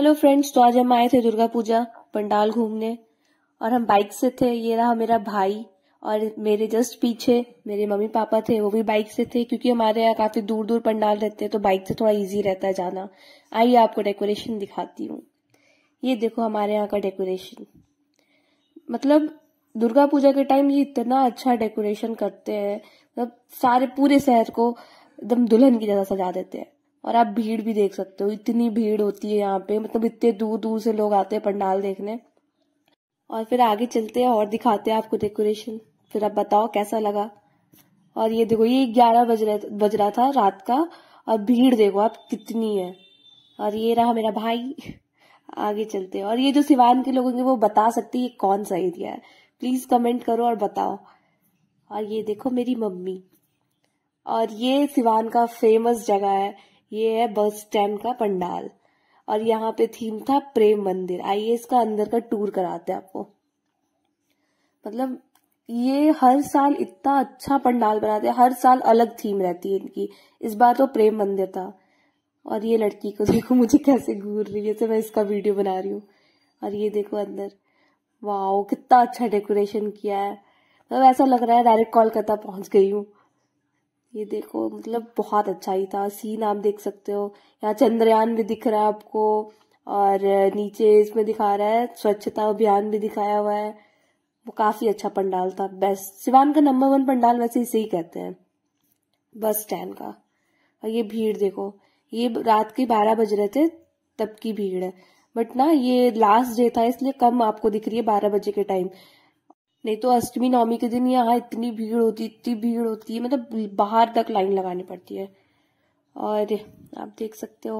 hello friends तो आज हम आए थे दुर्गा पूजा पंडाल घूमने और हम बाइक से थे ये रहा मेरा भाई और मेरे जस्ट पीछे मेरे मम्मी पापा थे वो भी बाइक से थे क्योंकि हमारे यहाँ काफी दूर दूर पंडाल रहते हैं तो बाइक से थोड़ा इजी रहता है जाना आइए आपको डेकोरेशन दिखाती हूँ ये देखो हमारे यहाँ का डेकोरेशन मतलब दुर्गा पूजा के टाइम ये इतना अच्छा डेकोरेशन करते हैं मतलब सारे पूरे शहर को एकदम दुल्हन की जगह सजा देते हैं और आप भीड़ भी देख सकते हो इतनी भीड़ होती है यहाँ पे मतलब इतने दूर दूर से लोग आते हैं पंडाल देखने और फिर आगे चलते हैं और दिखाते हैं आपको डेकोरेशन फिर आप बताओ कैसा लगा और ये देखो ये ग्यारह बज रहा बज रहा था रात का और भीड़ देखो आप कितनी है और ये रहा मेरा भाई आगे चलते हैं और ये जो सिवान के लोग होंगे वो बता सकते है ये कौन सा एरिया है प्लीज कमेंट करो और बताओ और ये देखो मेरी मम्मी और ये सिवान का फेमस जगह है ये है बस स्टैंड का पंडाल और यहाँ पे थीम था प्रेम मंदिर आइए इसका अंदर का टूर कराते हैं आपको मतलब ये हर साल इतना अच्छा पंडाल बनाते हैं हर साल अलग थीम रहती है इनकी इस बार तो प्रेम मंदिर था और ये लड़की को देखो मुझे कैसे घूर रही है मैं इसका वीडियो बना रही हूँ और ये देखो अंदर वाह कितना अच्छा डेकोरेशन किया है मतलब तो ऐसा लग रहा है डायरेक्ट कोलकाता पहुंच गई हूँ ये देखो मतलब बहुत अच्छा ही था सीन आप देख सकते हो यहाँ चंद्रयान भी दिख रहा है आपको और नीचे इसमें दिखा रहा है स्वच्छता अभियान भी दिखाया हुआ है वो काफी अच्छा पंडाल था बेस्ट सिवान का नंबर वन पंडाल वैसे इसे ही कहते हैं बस स्टैंड का और ये भीड़ देखो ये रात के बारह बज रहे थे तब की भीड़ है बट ना ये लास्ट डे था इसलिए कम आपको दिख रही है बारह बजे के टाइम नहीं तो अष्टमी नवमी के दिन यहाँ इतनी भीड़ होती इतनी भीड़ होती है मतलब बाहर तक लाइन लगानी पड़ती है और आप देख सकते हो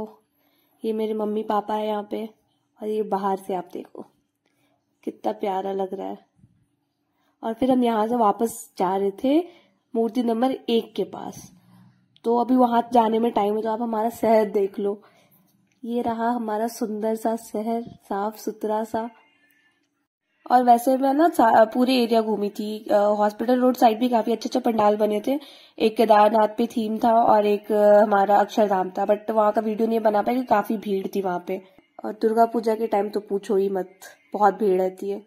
ये मेरे मम्मी पापा है यहाँ पे और ये बाहर से आप देखो कितना प्यारा लग रहा है और फिर हम यहाँ से वापस जा रहे थे मूर्ति नंबर एक के पास तो अभी वहां जाने में टाइम है तो आप हमारा शहर देख लो ये रहा हमारा सुंदर सा शहर साफ सुथरा सा और वैसे मैं ना पूरे एरिया घूमी थी हॉस्पिटल रोड साइड भी काफी अच्छे अच्छे पंडाल बने थे एक केदारनाथ पे थीम था और एक हमारा अक्षरधाम था बट वहाँ का वीडियो नहीं बना पाया काफी भीड़ थी वहाँ पे और दुर्गा पूजा के टाइम तो पूछो ही मत बहुत भीड़ रहती है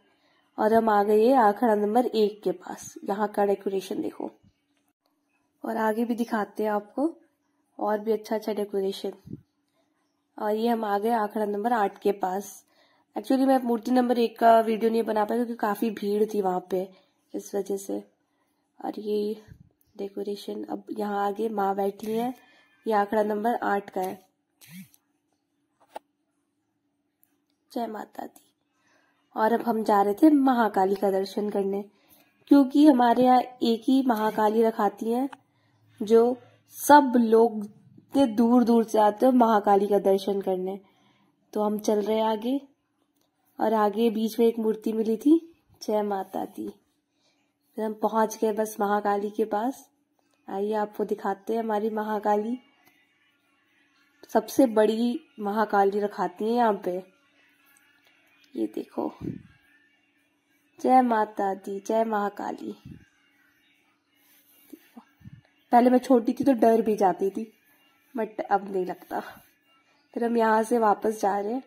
और हम आ गए आखड़ा नंबर एक के पास यहाँ का डेकोरेशन देखो और आगे भी दिखाते हैं आपको और भी अच्छा अच्छा डेकोरेशन और ये हम आ गए आखड़ा नंबर आठ के पास एक्चुअली मैं मूर्ति नंबर एक का वीडियो नहीं बना पाया क्योंकि काफ़ी भीड़ थी वहाँ पे इस वजह से और ये डेकोरेशन अब यहाँ आगे माँ बैठी है ये आंकड़ा नंबर आठ का है जय माता दी और अब हम जा रहे थे महाकाली का दर्शन करने क्योंकि हमारे यहाँ एक ही महाकाली रखाती हैं जो सब लोग इतने दूर दूर से आते हैं महाकाली का दर्शन करने तो हम चल रहे हैं आगे और आगे बीच में एक मूर्ति मिली थी जय माता दी फिर हम पहुंच गए बस महाकाली के पास आइए आपको दिखाते हैं हमारी महाकाली सबसे बड़ी महाकाली रखाती है यहाँ पे ये देखो जय माता दी जय महाकाली पहले मैं छोटी थी तो डर भी जाती थी बट अब नहीं लगता फिर हम यहाँ से वापस जा रहे हैं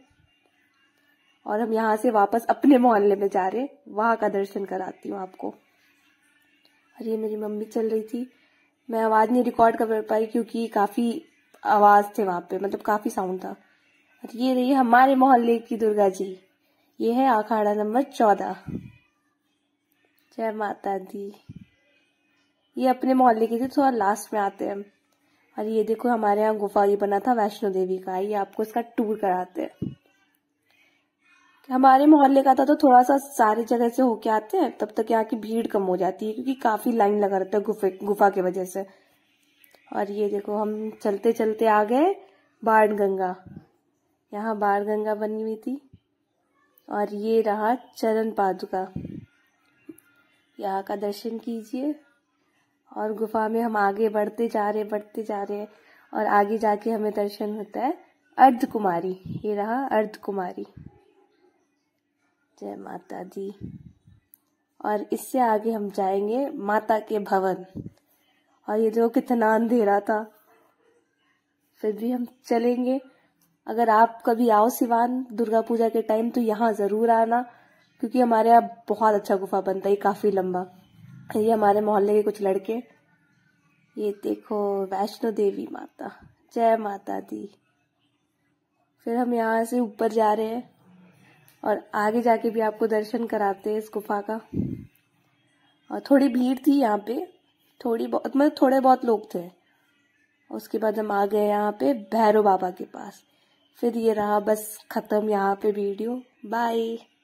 और हम यहाँ से वापस अपने मोहल्ले में जा रहे वहाँ का दर्शन कराती हूँ आपको और ये मेरी मम्मी चल रही थी मैं आवाज़ नहीं रिकॉर्ड कर पाई क्योंकि काफ़ी आवाज़ थे वहाँ पे मतलब काफ़ी साउंड था और ये रही हमारे मोहल्ले की दुर्गा जी ये है अखाड़ा नंबर चौदह जय माता दी ये अपने मोहल्ले के थे थोड़ा लास्ट में आते हैं और ये देखो हमारे यहाँ गुफा ये बना था वैष्णो देवी का ये आपको इसका टूर कराते हैं हमारे मोहल्ले का था तो थोड़ा सा सारी जगह से होके आते हैं तब तक यहाँ की भीड़ कम हो जाती है क्योंकि काफी लाइन लगा रहता है गुफे गुफा के वजह से और ये देखो हम चलते चलते आ गए बाण गंगा यहाँ बाण गंगा बनी हुई थी और ये रहा चरण पादुका यहाँ का दर्शन कीजिए और गुफा में हम आगे बढ़ते जा रहे बढ़ते जा रहे और आगे जाके हमें दर्शन होता है अर्ध कुमारी ये रहा अर्ध कुमारी जय माता दी और इससे आगे हम जाएंगे माता के भवन और ये जो कितना अंधेरा था फिर भी हम चलेंगे अगर आप कभी आओ सिवान दुर्गा पूजा के टाइम तो यहाँ ज़रूर आना क्योंकि हमारे यहाँ बहुत अच्छा गुफा बनता है काफ़ी लंबा ये हमारे मोहल्ले के कुछ लड़के ये देखो वैष्णो देवी माता जय माता दी फिर हम यहाँ से ऊपर जा रहे हैं और आगे जाके भी आपको दर्शन कराते हैं इस गुफा का और थोड़ी भीड़ थी यहाँ पे थोड़ी बहुत मतलब थोड़े बहुत लोग थे उसके बाद हम आ गए यहाँ पे भैरव बाबा के पास फिर ये रहा बस ख़त्म यहाँ पे वीडियो बाय